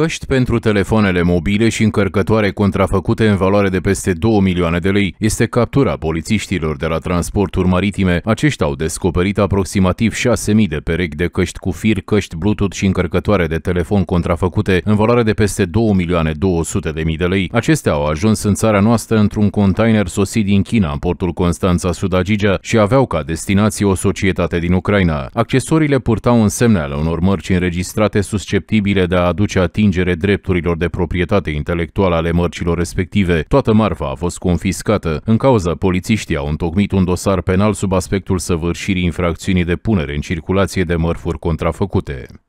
Căști pentru telefoanele mobile și încărcătoare contrafăcute în valoare de peste 2 milioane de lei este captura polițiștilor de la transporturi maritime. Aceștia au descoperit aproximativ 6.000 de perechi de căști cu fir, căști Bluetooth și încărcătoare de telefon contrafăcute în valoare de peste 2 milioane 200 de mii de lei. Acestea au ajuns în țara noastră într-un container sosit din China în portul Constanța Sudagigea și aveau ca destinație o societate din Ucraina. Accesoriile purtau însemne ale unor mărci înregistrate susceptibile de a aduce atingere atingere drepturilor de proprietate intelectuală ale mărcilor respective. Toată marfa a fost confiscată. În cauza, polițiștii au întocmit un dosar penal sub aspectul săvârșirii infracțiunii de punere în circulație de mărfuri contrafăcute.